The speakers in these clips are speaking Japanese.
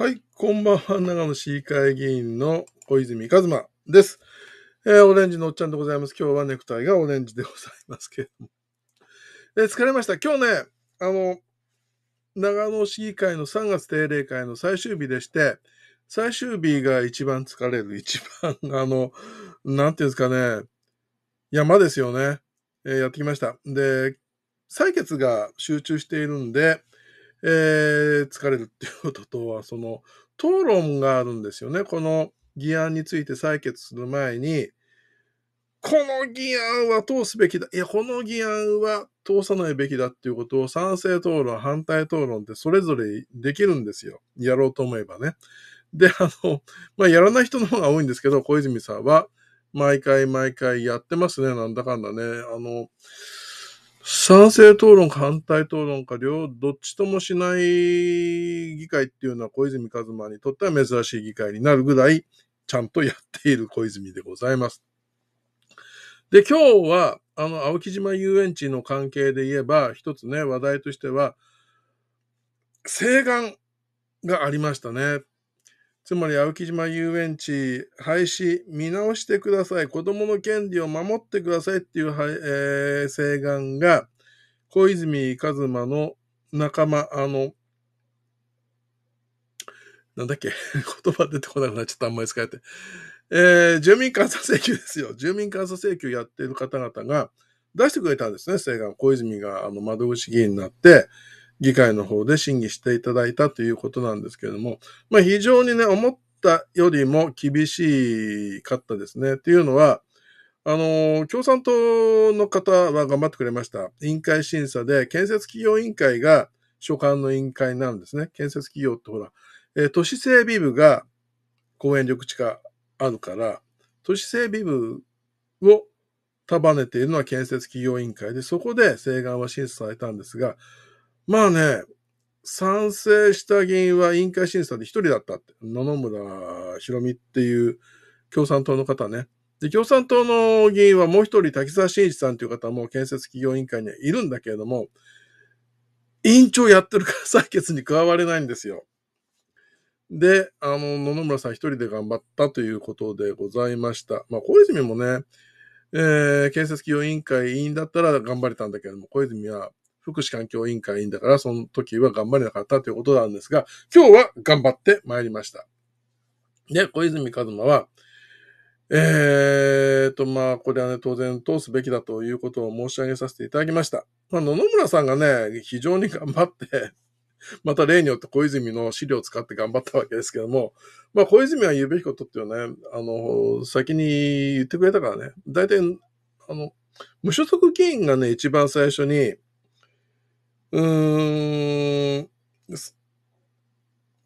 はい、こんばんは、長野市議会議員の小泉一馬です。えー、オレンジのおっちゃんでございます。今日はネクタイがオレンジでございますけれども。えー、疲れました。今日ね、あの、長野市議会の3月定例会の最終日でして、最終日が一番疲れる、一番、あの、なんていうんですかね、山ですよね。えー、やってきました。で、採決が集中しているんで、えー、疲れるっていうこととは、その、討論があるんですよね。この議案について採決する前に、この議案は通すべきだ。いや、この議案は通さないべきだっていうことを賛成討論、反対討論ってそれぞれできるんですよ。やろうと思えばね。で、あの、まあ、やらない人の方が多いんですけど、小泉さんは、毎回毎回やってますね、なんだかんだね。あの、賛成討論か反対討論か両、どっちともしない議会っていうのは小泉一馬にとっては珍しい議会になるぐらいちゃんとやっている小泉でございます。で、今日は、あの、青木島遊園地の関係で言えば、一つね、話題としては、請願がありましたね。つまり青木島遊園地廃止、見直してください。子供の権利を守ってくださいっていう、えー、請願が、小泉一馬の仲間、あの、なんだっけ 言葉出てこなくなっちゃったあんまり使えて。えー、住民監査請求ですよ。住民監査請求やってる方々が出してくれたんですね、請願。小泉があの窓口議員になって、議会の方で審議していただいたということなんですけれども、まあ、非常にね、思ったよりも厳しかったですね。っていうのは、あの、共産党の方は頑張ってくれました。委員会審査で、建設企業委員会が所管の委員会なんですね。建設企業ってほら、えー、都市整備部が公園緑地化あるから、都市整備部を束ねているのは建設企業委員会で、そこで請願は審査されたんですが、まあね、賛成した議員は委員会審査で一人だったって、野々村ろ美っていう共産党の方ね。で、共産党の議員はもう一人、滝沢慎一さんという方も建設企業委員会にはいるんだけれども、委員長やってるから採決に加われないんですよ。で、あの、野々村さん一人で頑張ったということでございました。まあ、小泉もね、えー、建設企業委員会委員だったら頑張れたんだけれども、小泉は福祉環境委員会員だから、その時は頑張れなかったということなんですが、今日は頑張って参りました。で、小泉和馬は、ええー、と、まあ、これはね、当然通すべきだということを申し上げさせていただきました。まあ、野々村さんがね、非常に頑張って また例によって小泉の資料を使って頑張ったわけですけども、まあ小泉は言うべきことっていうね、あの、先に言ってくれたからね、大体、あの、無所属議員がね、一番最初に、うーん、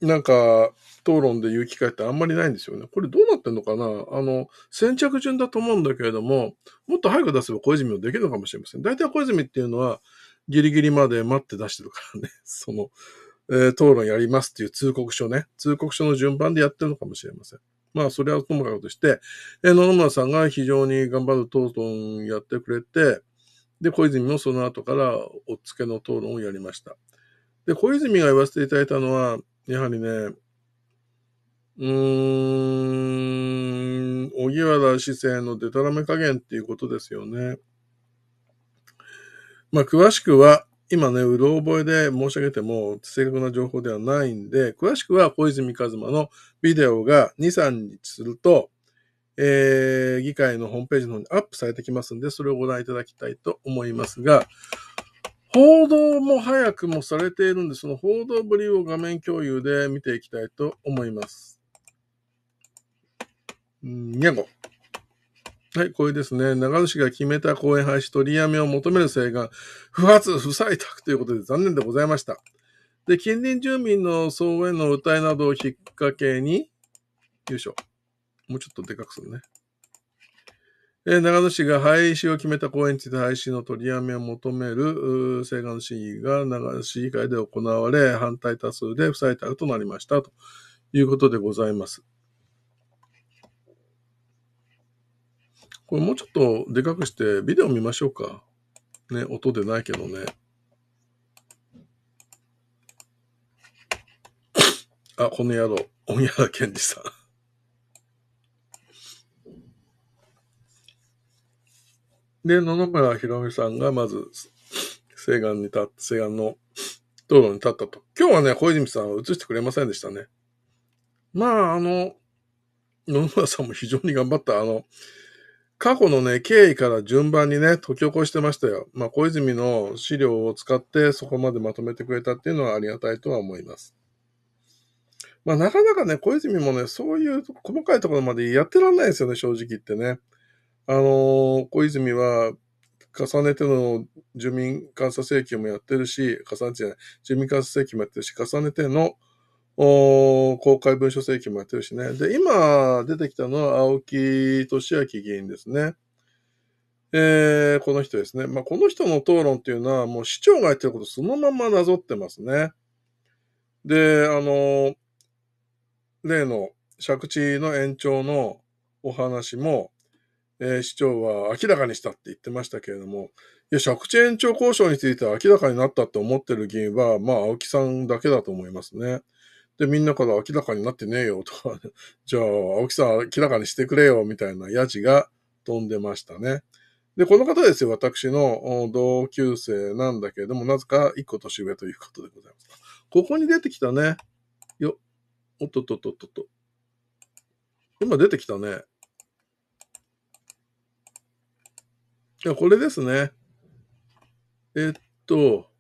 なんか、討論で言う機会ってあんまりないんですよね。これどうなってんのかなあの、先着順だと思うんだけれども、もっと早く出せば小泉もできるのかもしれません。大体小泉っていうのは、ギリギリまで待って出してるからね。その、えー、討論やりますっていう通告書ね。通告書の順番でやってるのかもしれません。まあ、それはともかくとして、えー、野々村さんが非常に頑張る討論やってくれて、で、小泉もその後からおっつけの討論をやりました。で、小泉が言わせていただいたのは、やはりね、うーん、荻原市政のデタラメ加減っていうことですよね。まあ、詳しくは、今ね、うろ覚えで申し上げても正確な情報ではないんで、詳しくは小泉一馬のビデオが2、3日すると、えー、議会のホームページの方にアップされてきますんで、それをご覧いただきたいと思いますが、報道も早くもされているんで、その報道ぶりを画面共有で見ていきたいと思います。にゃご。はい、これですね。長野市が決めた公演廃止取りやめを求める請願、不発、不採択ということで残念でございました。で、近隣住民の騒音への歌いなどをきっかけに、よいしょ。もうちょっとでかくするね。えー、長野市が廃止を決めた公園について廃止の取りやめを求める請願審議が長野市議会で行われ、反対多数で不採択となりましたということでございます。これもうちょっとでかくしてビデオ見ましょうか。ね、音でないけどね。あ、この野郎、小宮原ラケさん。で、野々村博みさんがまず、西岸に立って、西岸の道路に立ったと。今日はね、小泉さんは映してくれませんでしたね。まあ、あの、野々村さんも非常に頑張った。あの、過去のね、経緯から順番にね、解き起こしてましたよ。まあ、小泉の資料を使ってそこまでまとめてくれたっていうのはありがたいとは思います。まあ、なかなかね、小泉もね、そういう細かいところまでやってらんないですよね、正直言ってね。あの、小泉は、重ねての住民監査請求もやってるし、重ねてじゃない、住民監査請求もやってるし、重ねての公開文書請求もやってるしね。で、今出てきたのは青木俊明議員ですね。えー、この人ですね。まあ、この人の討論っていうのは、もう市長が言ってることそのままなぞってますね。で、あの、例の借地の延長のお話も、えー、市長は明らかにしたって言ってましたけれども、いや、借地延長交渉については明らかになったって思ってる議員は、まあ、青木さんだけだと思いますね。で、みんなから明らかになってねえよとか、じゃあ、青木さん明らかにしてくれよみたいなやじが飛んでましたね。で、この方ですよ、私の同級生なんだけれども、なぜか一個年上ということでございます。ここに出てきたね。よ、おっとっとっとっとっと。今出てきたね。いや、これですね。えっと、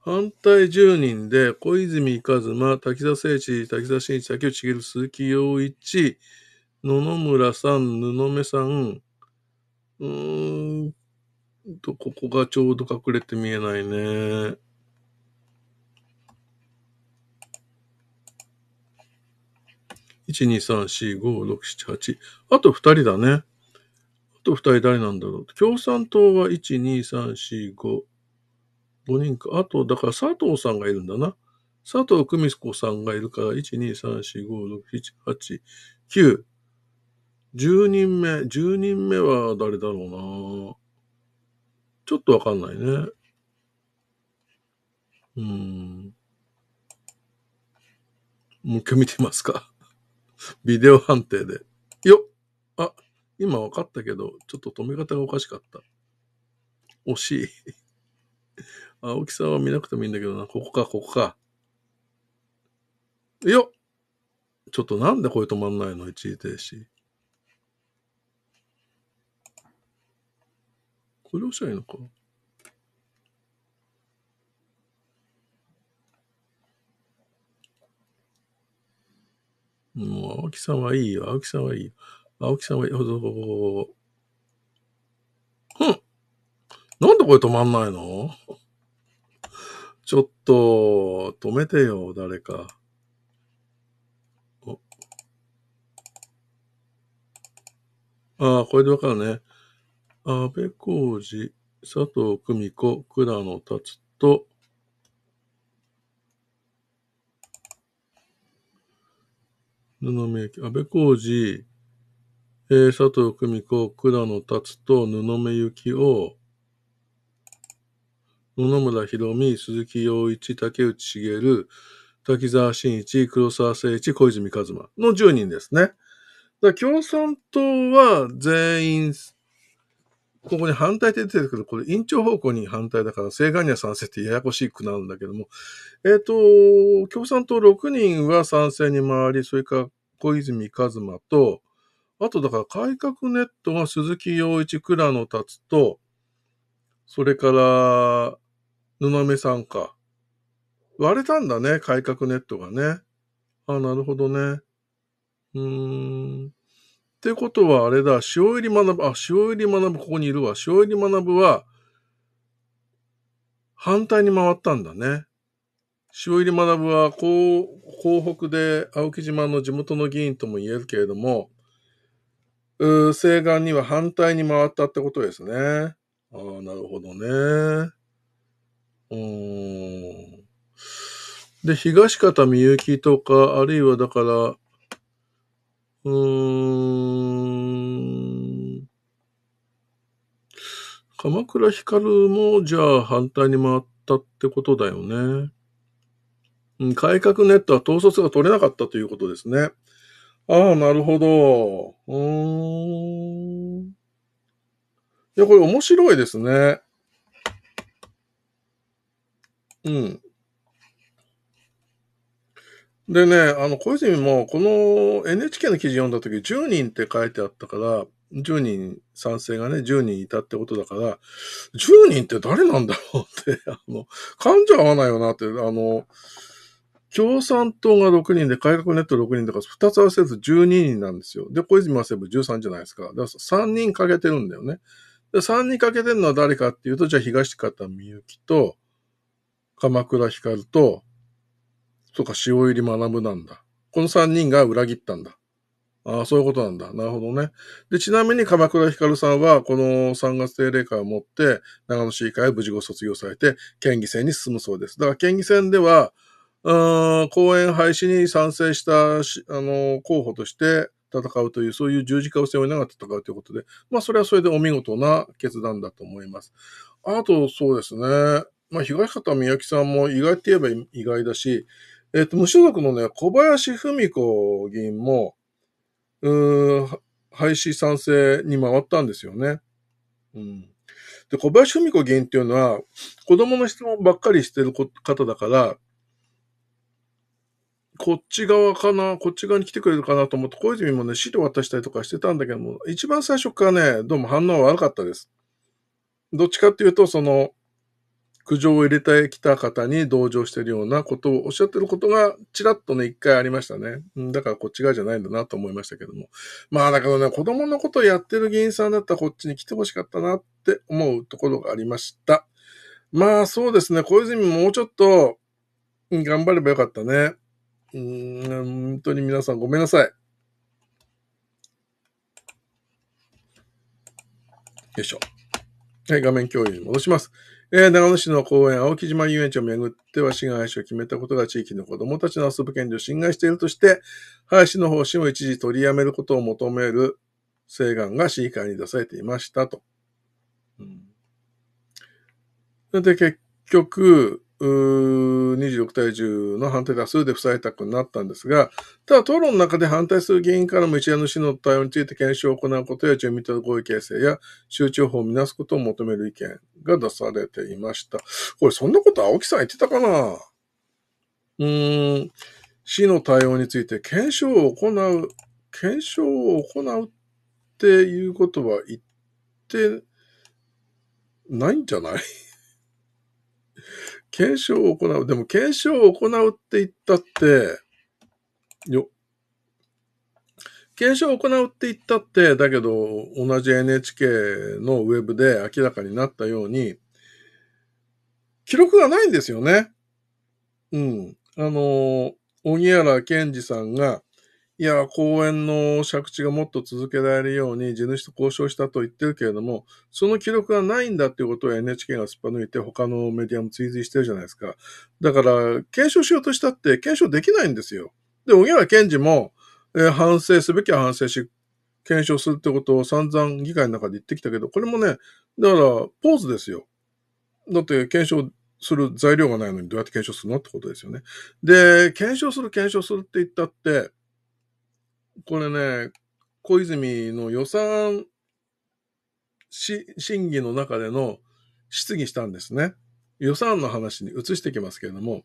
反対10人で、小泉一馬、滝沢誠一、滝沢慎一、竹内茂、鈴木陽一、野々村さん、布目さん、うーんと、ここがちょうど隠れて見えないね。1、2、3、4、5、6、7、8。あと2人だね。と2人誰なんだろう共産党は1、2、3、4、5。5人か。あと、だから佐藤さんがいるんだな。佐藤久美子さんがいるから、1、2、3、4、5、6、7、8、9。10人目。10人目は誰だろうな。ちょっとわかんないね。うん。もう一回見てみますか。ビデオ判定で。よっ今分かったけど、ちょっと止め方がおかしかった。惜しい。青木さんは見なくてもいいんだけどな。ここか、ここか。よっちょっとなんでこれ止まんないの一時停止。これ押しゃいいのか。もう青木さんはいいよ。青木さんはいいよ。青木さんは、ほど、ほんなんでこれ止まんないのちょっと、止めてよ、誰か。ああ、これでわかるね。安倍浩二、佐藤久美子、倉野達と、布目安倍浩二、えー、佐藤久美子、倉野達と布目幸を、野々村博美、鈴木洋一、竹内茂、滝沢慎一、黒沢誠一、小泉一馬の10人ですね。だ共産党は全員、ここに反対って出てるけど、これ委員長方向に反対だから、正解には賛成ってややこしくなるんだけども、えっ、ー、と、共産党6人は賛成に回り、それから小泉一馬と、あとだから改革ネットが鈴木洋一、倉野達と、それから、布目さんか。割れたんだね、改革ネットがね。あ、なるほどね。うーん。ってことはあれだ、塩入り学ぶ、あ、塩入り学ぶ、ここにいるわ。塩入り学ぶは、反対に回ったんだね。塩入り学ぶは、こう、港北で青木島の地元の議員とも言えるけれども、西岸には反対に回ったってことですね。ああ、なるほどね。うん。で、東方みゆきとか、あるいはだから、うーん、鎌倉光も、じゃあ反対に回ったってことだよね。うん、改革ネットは統率が取れなかったということですね。ああ、なるほど。うーん。いや、これ面白いですね。うん。でね、あの、小泉も、この NHK の記事読んだとき、10人って書いてあったから、10人賛成がね、10人いたってことだから、10人って誰なんだろうって、あの、感じ合わないよなって、あの、共産党が6人で、改革ネット6人とか2つ合わせると12人なんですよ。で、小泉政部13じゃないですか。だから3人かけてるんだよね。で、3人かけてるのは誰かっていうと、じゃあ東方みゆきと、鎌倉光と、そっか、塩入り学なんだ。この3人が裏切ったんだ。ああ、そういうことなんだ。なるほどね。で、ちなみに鎌倉光さんは、この3月定例会をもって、長野市議会を無事ご卒業されて、県議選に進むそうです。だから県議選では、公演廃止に賛成したし、あの、候補として戦うという、そういう十字架を背負いながら戦うということで、まあ、それはそれでお見事な決断だと思います。あと、そうですね。まあ、東方美幸さんも意外って言えば意外だし、えっと、無所属のね、小林文子議員も、うん、廃止賛成に回ったんですよね。うん。で、小林文子議員っていうのは、子供の質問ばっかりしてる方だから、こっち側かな、こっち側に来てくれるかなと思って、小泉もね、資料渡したりとかしてたんだけども、一番最初からね、どうも反応悪かったです。どっちかっていうと、その、苦情を入れてきた方に同情してるようなことをおっしゃってることが、ちらっとね、一回ありましたね。だからこっち側じゃないんだなと思いましたけども。まあだけどね、子供のことをやってる議員さんだったらこっちに来てほしかったなって思うところがありました。まあそうですね、小泉もうちょっと頑張ればよかったね。うん、本当に皆さんごめんなさい。よいしょ。はい、画面共有に戻します。えー、長野市の公園、青木島遊園地をめぐっては、市が廃止を決めたことが地域の子供たちの遊ぶ権利を侵害しているとして、廃止の方針を一時取りやめることを求める請願が市議会に出されていましたと。うん、で、結局、26対10の反対多数で不採択になったんですが、ただ討論の中で反対する議員からも一連の死の対応について検証を行うことや住民との合意形成や集中法を見なすことを求める意見が出されていました。これそんなこと青木さん言ってたかなうーん、市の対応について検証を行う、検証を行うっていうことは言ってないんじゃない検証を行う。でも検証を行うって言ったって、よ、検証を行うって言ったって、だけど同じ NHK のウェブで明らかになったように、記録がないんですよね。うん。あの、荻原健二さんがいや、公園の借地がもっと続けられるように地主と交渉したと言ってるけれども、その記録がないんだっていうことを NHK がすっぱ抜いて他のメディアも追随してるじゃないですか。だから、検証しようとしたって検証できないんですよ。で、小原健二も、えー、反省すべきは反省し、検証するってことを散々議会の中で言ってきたけど、これもね、だから、ポーズですよ。だって、検証する材料がないのにどうやって検証するのってことですよね。で、検証する、検証するって言ったって、これね、小泉の予算審議の中での質疑したんですね。予算案の話に移してきますけれども、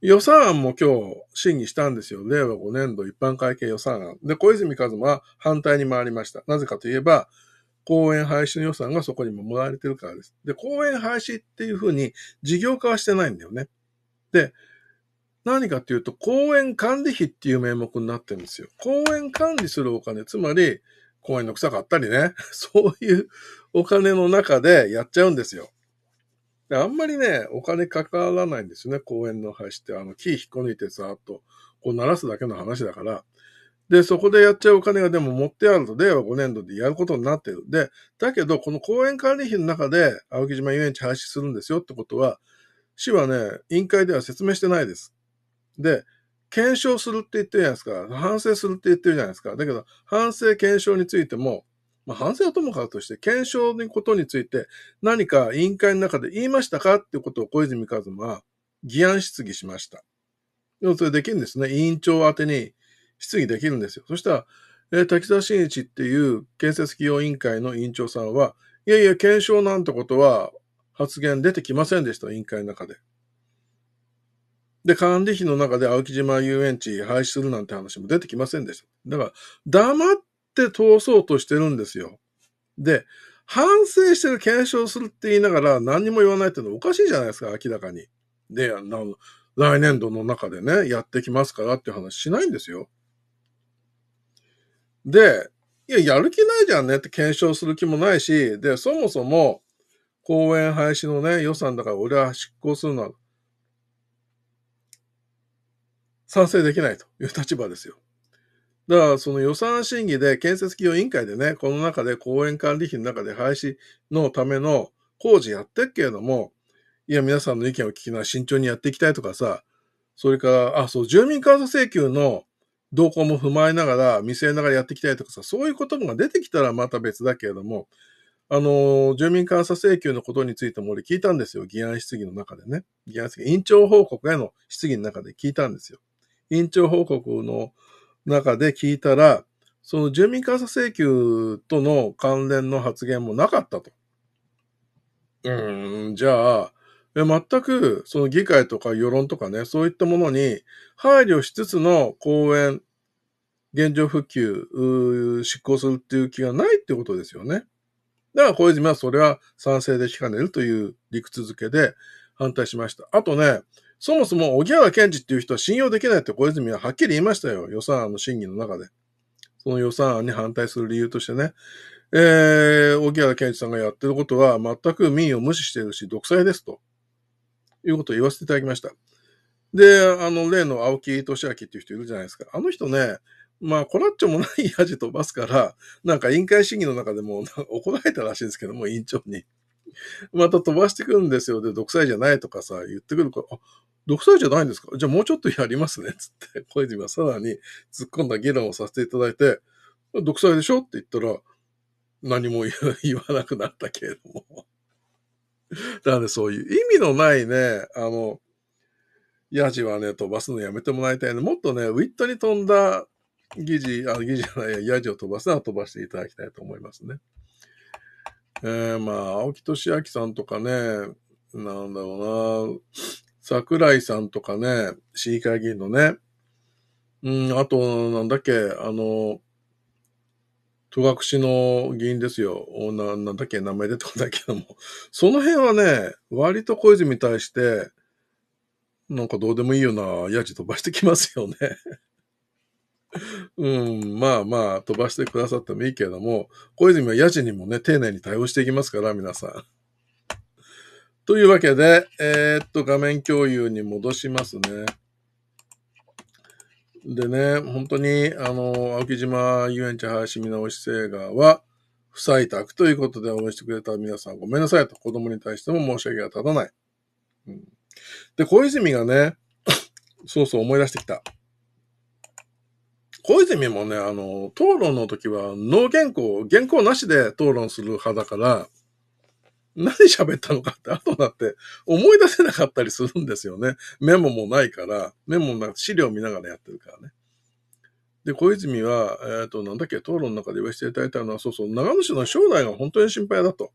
予算案も今日審議したんですよ。令和5年度一般会計予算案。で、小泉一馬は反対に回りました。なぜかといえば、公園廃止の予算がそこにももらわれてるからです。で、公園廃止っていうふうに事業化はしてないんだよね。で、何かっていうと、公園管理費っていう名目になってるんですよ。公園管理するお金、つまり、公園の草買ったりね、そういうお金の中でやっちゃうんですよ。であんまりね、お金かからないんですよね、公園の橋って。あの、木引っこ抜いてさーっと、こう鳴らすだけの話だから。で、そこでやっちゃうお金がでも持ってあると、令和5年度でやることになってる。で、だけど、この公園管理費の中で、青木島遊園地廃止するんですよってことは、市はね、委員会では説明してないです。で、検証するって言ってるじゃないですか。反省するって言ってるじゃないですか。だけど、反省検証についても、まあ、反省はともかくとして、検証のことについて何か委員会の中で言いましたかってことを小泉和馬は議案質疑しました。要すそれできるんですね。委員長宛てに質疑できるんですよ。そしたら、えー、滝沢真一っていう建設企業委員会の委員長さんは、いやいや、検証なんてことは発言出てきませんでした、委員会の中で。で、管理費の中で青木島遊園地廃止するなんて話も出てきませんでした。だから、黙って通そうとしてるんですよ。で、反省してる、検証するって言いながら何にも言わないっていうのはおかしいじゃないですか、明らかに。で、来年度の中でね、やってきますからって話しないんですよ。で、いや、やる気ないじゃんねって検証する気もないし、で、そもそも、公園廃止のね、予算だから俺は執行するのは賛成できないという立場ですよ。だから、その予算審議で建設企業委員会でね、この中で公園管理費の中で廃止のための工事やってっけれども、いや、皆さんの意見を聞きながら慎重にやっていきたいとかさ、それから、あ、そう、住民監査請求の動向も踏まえながら、見据えながらやっていきたいとかさ、そういう言葉が出てきたらまた別だけれども、あの、住民監査請求のことについても俺聞いたんですよ。議案質疑の中でね。議案質疑、委員長報告への質疑の中で聞いたんですよ。院長報告の中で聞いたら、その住民監査請求との関連の発言もなかったと。うん、じゃあ、全くその議会とか世論とかね、そういったものに配慮しつつの講演、現状復旧、執行するっていう気がないってことですよね。だから小泉はそれは賛成で引かねるという理屈付けで反対しました。あとね、そもそも、小木原健治っていう人は信用できないって小泉ははっきり言いましたよ。予算案の審議の中で。その予算案に反対する理由としてね。えー、小木原健治さんがやってることは全く民意を無視しているし、独裁ですと。いうことを言わせていただきました。で、あの、例の青木俊明っていう人いるじゃないですか。あの人ね、まあ、コラッチョもないじ飛ばすから、なんか委員会審議の中でも怒られたらしいんですけども、委員長に。また飛ばしてくるんですよ。で、独裁じゃないとかさ、言ってくるから、独裁じゃないんですかじゃあもうちょっとやりますね、つって、小泉はさらに突っ込んだ議論をさせていただいて、独裁でしょって言ったら、何も 言わなくなったけれども。だからね、そういう意味のないね、あの、ヤジはね、飛ばすのやめてもらいたいね。もっとね、ウィットに飛んだ議事、あ、議事じゃない、ヤジを飛ばすのは飛ばしていただきたいと思いますね。えー、まあ、青木俊明さんとかね、なんだろうな、桜井さんとかね、市議会議員のね、うん、あと、なんだっけ、あの、戸隠の議員ですよ。ななんだっけ、名前出てこないけども。その辺はね、割と小泉に対して、なんかどうでもいいような、やじ飛ばしてきますよね。うん、まあまあ、飛ばしてくださってもいいけれども、小泉はやじにもね、丁寧に対応していきますから、皆さん。というわけで、えー、っと、画面共有に戻しますね。でね、本当に、あの、青木島遊園地林見直し制画は、不採択ということで応援してくれた皆さんごめんなさいと子供に対しても申し訳が立たない。うん、で、小泉がね、そうそう思い出してきた。小泉もね、あの、討論の時は、脳原稿、原稿なしで討論する派だから、何喋ったのかって後になって思い出せなかったりするんですよね。メモもないから、メモもな資料見ながらやってるからね。で、小泉は、えっ、ー、と、なんだっけ、討論の中で言わせていただいたのは、そうそう、長野市の将来が本当に心配だと。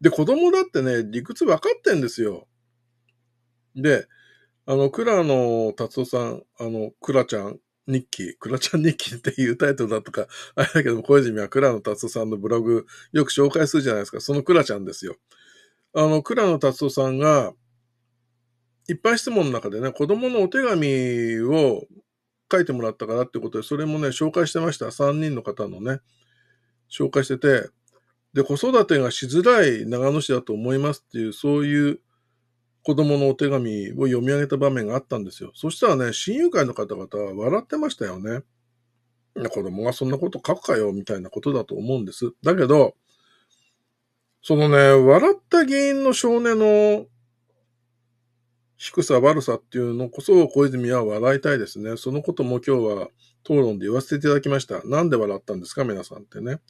で、子供だってね、理屈分かってんですよ。で、あの、倉野達夫さん、あの、倉ちゃん、日記、クラちゃん日記っていうタイトルだとか、あれだけども、小泉は倉野達夫さんのブログ、よく紹介するじゃないですか。その倉ちゃんですよ。あの、倉野達夫さんが、いっぱい質問の中でね、子供のお手紙を書いてもらったからってことで、それもね、紹介してました。3人の方のね、紹介してて、で、子育てがしづらい長野市だと思いますっていう、そういう子供のお手紙を読み上げた場面があったんですよ。そしたらね、親友会の方々は笑ってましたよね。子供がそんなこと書くかよ、みたいなことだと思うんです。だけど、そのね、笑った原因の少年の低さ、悪さっていうのこそ小泉は笑いたいですね。そのことも今日は討論で言わせていただきました。なんで笑ったんですか、皆さんってね。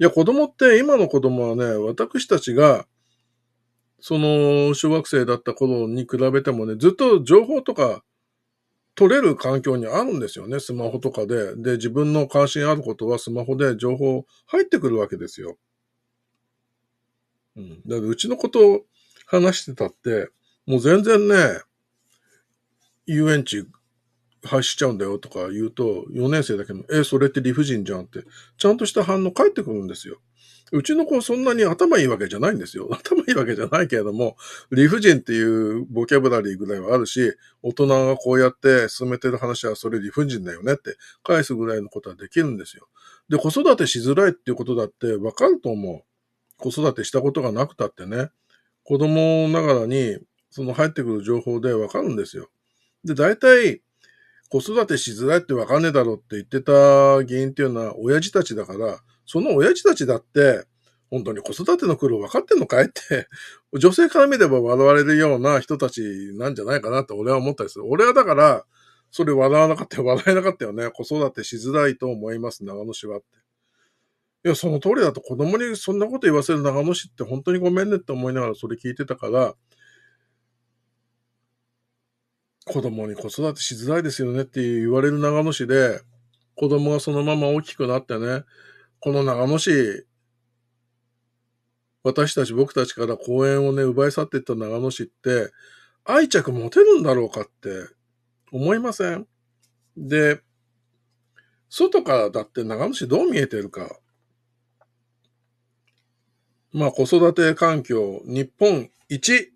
いや、子供って、今の子供はね、私たちがその、小学生だった頃に比べてもね、ずっと情報とか取れる環境にあるんですよね、スマホとかで。で、自分の関心あることはスマホで情報入ってくるわけですよ。うん。だからうちのことを話してたって、もう全然ね、遊園地廃止しちゃうんだよとか言うと、4年生だけど、え、それって理不尽じゃんって、ちゃんとした反応返ってくるんですよ。うちの子はそんなに頭いいわけじゃないんですよ。頭いいわけじゃないけれども、理不尽っていうボキャブラリーぐらいはあるし、大人がこうやって進めてる話はそれ理不尽だよねって返すぐらいのことはできるんですよ。で、子育てしづらいっていうことだってわかると思う。子育てしたことがなくたってね、子供ながらにその入ってくる情報でわかるんですよ。で、大体、子育てしづらいってわかんねえだろって言ってた原因っていうのは親父たちだから、その親父たちだって、本当に子育ての苦労分かってんのかいって、女性から見れば笑われるような人たちなんじゃないかなって俺は思ったりする。俺はだから、それ笑わなかったよ。笑えなかったよね。子育てしづらいと思います、長野市はって。いや、その通りだと子供にそんなこと言わせる長野市って本当にごめんねって思いながらそれ聞いてたから、子供に子育てしづらいですよねって言われる長野市で、子供がそのまま大きくなってね、この長野市、私たち、僕たちから公園をね、奪い去っていった長野市って、愛着持てるんだろうかって思いませんで、外からだって長野市どう見えてるか。まあ子育て環境、日本一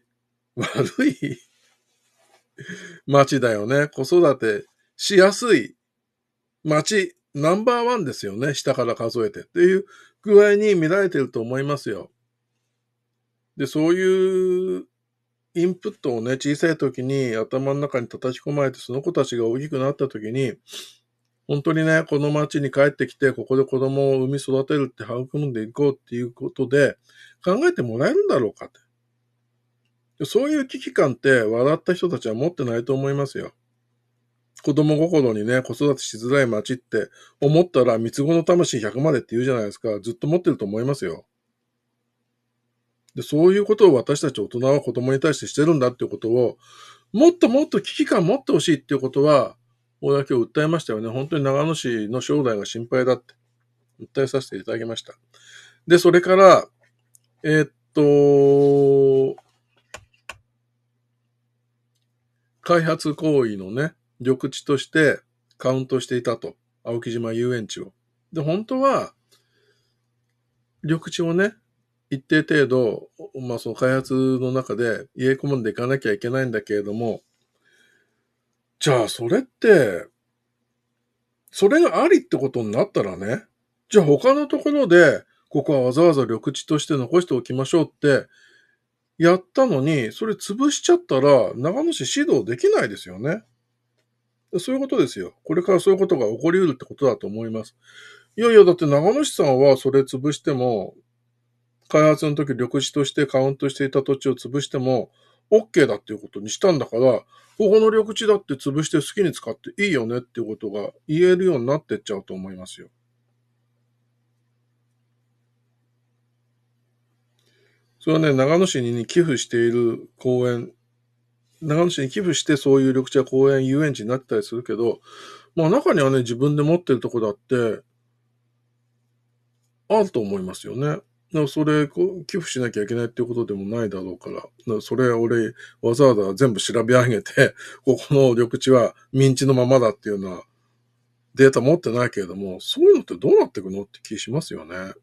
悪い街だよね。子育てしやすい街ナンバーワンですよね。下から数えてっていう具合に見られてると思いますよ。で、そういうインプットをね、小さい時に頭の中に叩き込まれて、その子たちが大きくなった時に、本当にね、この町に帰ってきて、ここで子供を産み育てるって育んでいこうっていうことで、考えてもらえるんだろうかって。そういう危機感って笑った人たちは持ってないと思いますよ。子供心にね、子育てしづらい街って思ったら、三つ子の魂100までって言うじゃないですか。ずっと持ってると思いますよ。で、そういうことを私たち大人は子供に対してしてるんだっていうことを、もっともっと危機感持ってほしいっていうことは、俺は今日訴えましたよね。本当に長野市の将来が心配だって、訴えさせていただきました。で、それから、えー、っと、開発行為のね、緑地としてカウントしていたと。青木島遊園地を。で、本当は、緑地をね、一定程度、まあその開発の中で入れ込んでいかなきゃいけないんだけれども、じゃあそれって、それがありってことになったらね、じゃあ他のところで、ここはわざわざ緑地として残しておきましょうってやったのに、それ潰しちゃったら長野市指導できないですよね。そういうことですよ。これからそういうことが起こり得るってことだと思います。いやいや、だって長野市さんはそれ潰しても、開発の時緑地としてカウントしていた土地を潰しても、OK だっていうことにしたんだから、ここの緑地だって潰して好きに使っていいよねっていうことが言えるようになってっちゃうと思いますよ。それはね、長野市に寄付している公園長野市に寄付してそういう緑地公園、遊園地になったりするけど、まあ中にはね、自分で持ってるとこだって、あると思いますよね。だからそれ、寄付しなきゃいけないっていうことでもないだろうから、からそれ俺、わざわざ全部調べ上げて、ここの緑地は民地のままだっていうのは、データ持ってないけれども、そういうのってどうなっていくのって気しますよね。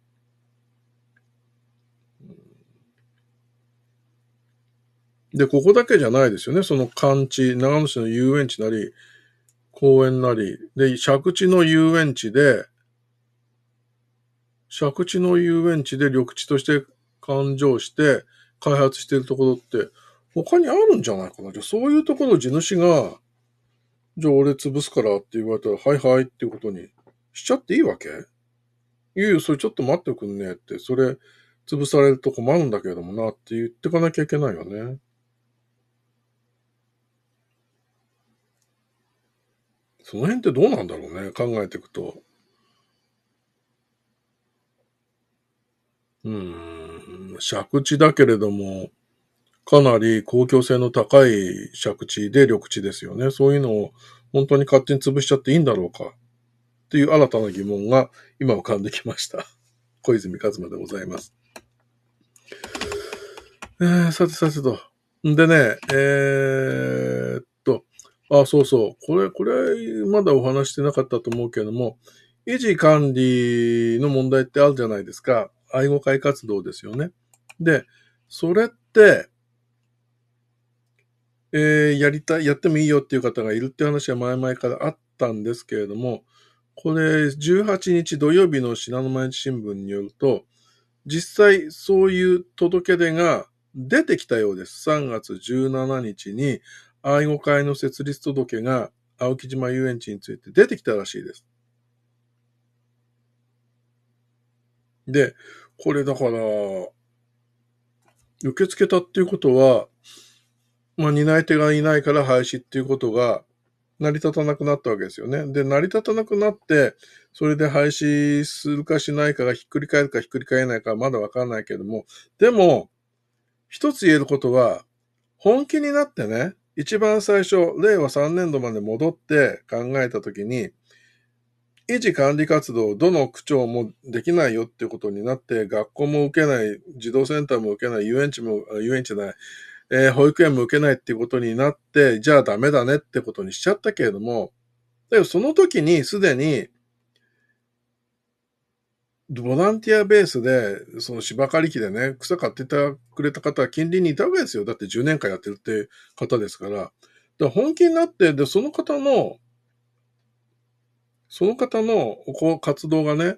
で、ここだけじゃないですよね。その寒地、長野市の遊園地なり、公園なり、で、借地の遊園地で、借地の遊園地で緑地として勘定して、開発しているところって、他にあるんじゃないかな。じゃそういうところ地主が、じゃあ俺潰すからって言われたら、はいはいっていうことにしちゃっていいわけいやいや、それちょっと待ってくんねって、それ潰されると困るんだけれどもなって言ってかなきゃいけないよね。その辺ってどうなんだろうね、考えていくと。うん、借地だけれども、かなり公共性の高い借地で緑地ですよね。そういうのを本当に勝手に潰しちゃっていいんだろうかっていう新たな疑問が今浮かんできました。小泉一馬でございます。えー、さてさてと。んでね、えー、っあ、そうそう。これ、これ、まだお話してなかったと思うけども、維持管理の問題ってあるじゃないですか。愛護会活動ですよね。で、それって、えー、やりたい、やってもいいよっていう方がいるって話は前々からあったんですけれども、これ、18日土曜日の信濃毎日新聞によると、実際そういう届け出が出てきたようです。3月17日に愛護会の設立届が青木島遊園地について出てきたらしいです。で、これだから、受け付けたっていうことは、まあ、担い手がいないから廃止っていうことが成り立たなくなったわけですよね。で、成り立たなくなって、それで廃止するかしないかがひっくり返るかひっくり返らないかはまだわかんないけれども、でも、一つ言えることは、本気になってね、一番最初、令和3年度まで戻って考えたときに、維持管理活動、どの区長もできないよっていうことになって、学校も受けない、児童センターも受けない、遊園地も、遊園地ない、えー、保育園も受けないっていうことになって、じゃあダメだねってことにしちゃったけれども、だけどその時にすでにボランティアベースで、その芝刈り機でね、草買ってたくれた方は近隣にいたわけですよ。だって10年間やってるって方ですから。だから本気になって、で、その方の、その方のこう活動がね、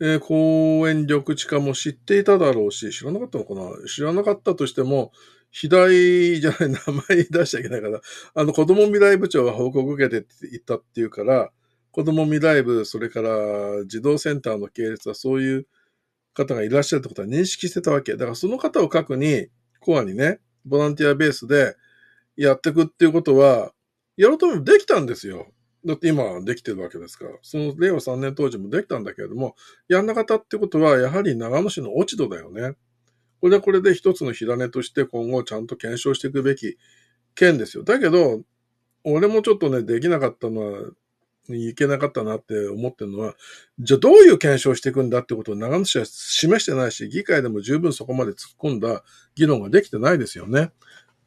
えー、公園緑地化も知っていただろうし、知らなかったのかな知らなかったとしても、肥大じゃない、名前出しちゃいけないから、あの、子供未来部長が報告受けて行ったっていうから、子供未来部、それから児童センターの系列はそういう方がいらっしゃるってことは認識してたわけ。だからその方を核に、コアにね、ボランティアベースでやっていくっていうことは、やろうともできたんですよ。だって今できてるわけですから。その令和3年当時もできたんだけれども、やんなかったってことは、やはり長野市の落ち度だよね。これはこれで一つの火種として今後ちゃんと検証していくべき件ですよ。だけど、俺もちょっとね、できなかったのは、に行けなかったなって思ってるのは、じゃあどういう検証していくんだってことを長野市は示してないし、議会でも十分そこまで突っ込んだ議論ができてないですよね。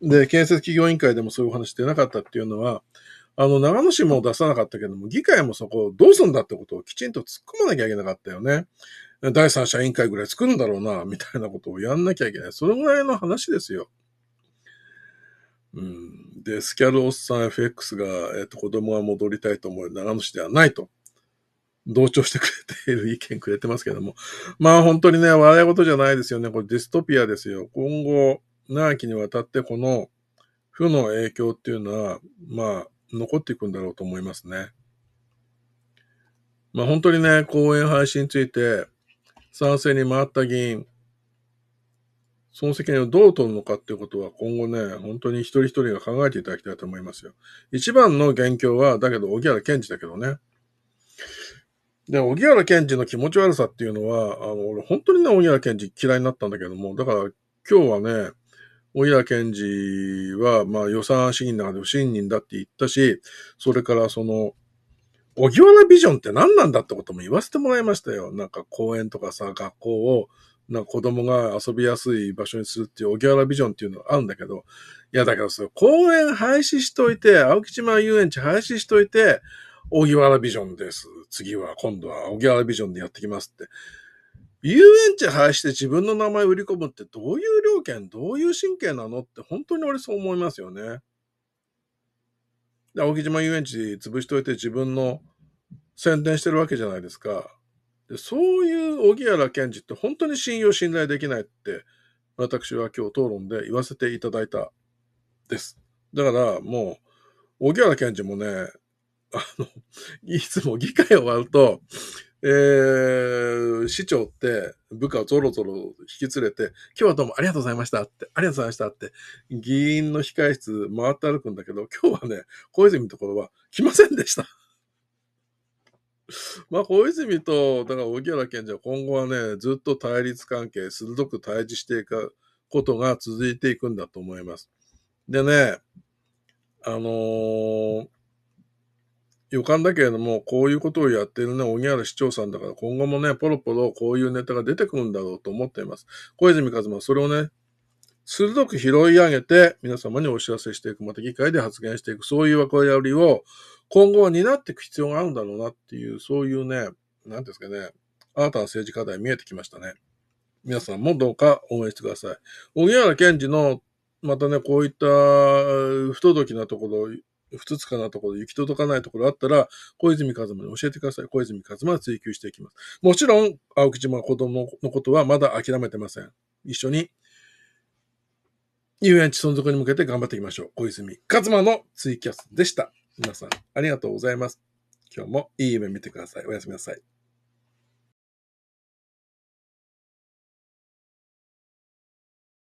で、建設企業委員会でもそういう話してなかったっていうのは、あの、長野市も出さなかったけども、議会もそこをどうすんだってことをきちんと突っ込まなきゃいけなかったよね。第三者委員会ぐらい作るんだろうな、みたいなことをやんなきゃいけない。それぐらいの話ですよ。うん、で、スキャルおっさん FX が、えっ、ー、と、子供が戻りたいと思う長野市ではないと、同調してくれている意見くれてますけども。まあ本当にね、笑い事じゃないですよね。これディストピアですよ。今後、長きにわたってこの負の影響っていうのは、まあ、残っていくんだろうと思いますね。まあ本当にね、講演廃止について、賛成に回った議員、その責任をどう取るのかっていうことは今後ね、本当に一人一人が考えていただきたいと思いますよ。一番の元凶は、だけど、荻原健治だけどね。で、荻原健治の気持ち悪さっていうのは、あの、俺本当にね、荻原健治嫌いになったんだけども、だから今日はね、荻原健治は、まあ予算審議の中で不信任だって言ったし、それからその、小木原ビジョンって何なんだってことも言わせてもらいましたよ。なんか公園とかさ、学校をなんか子供が遊びやすい場所にするっていう、小木原ビジョンっていうのがあるんだけど、いや、だからその公園廃止しといて、青木島遊園地廃止しといて、小木原ビジョンです。次は、今度は小木原ビジョンでやってきますって。遊園地廃止して自分の名前売り込むってどういう料金、どういう神経なのって本当に俺そう思いますよね。で、青木島遊園地潰しといて自分の宣伝してるわけじゃないですか。でそういう荻原健治って本当に信用信頼できないって、私は今日討論で言わせていただいたです。だからもう、荻原健治もね、あの、いつも議会終わると、えー、市長って部下をぞろぞろ引き連れて、今日はどうもありがとうございましたって、ありがとうございましたって、議員の控室回って歩くんだけど、今日はね、小泉のところは来ませんでした。まあ、小泉と、だから荻原健二は今後はね、ずっと対立関係、鋭く対峙していくことが続いていくんだと思います。でね、あのー、予感だけれども、こういうことをやってるね、荻原市長さんだから、今後もね、ポロポロこういうネタが出てくるんだろうと思っています。小泉和馬、それをね、鋭く拾い上げて、皆様にお知らせしていく、また議会で発言していく、そういう役割を今後は担っていく必要があるんだろうなっていう、そういうね、なんですかね、新たな政治課題見えてきましたね。皆さんもどうか応援してください。小木原健二の、またね、こういった不届きなところ、不都つかなところ、行き届かないところあったら、小泉一馬に教えてください。小泉一馬は追求していきます。もちろん、青木島子供のことはまだ諦めてません。一緒に遊園地存続に向けて頑張っていきましょう。小泉勝馬のツイキャスでした。皆さん、ありがとうございます。今日もいい夢見てください。おやすみなさい。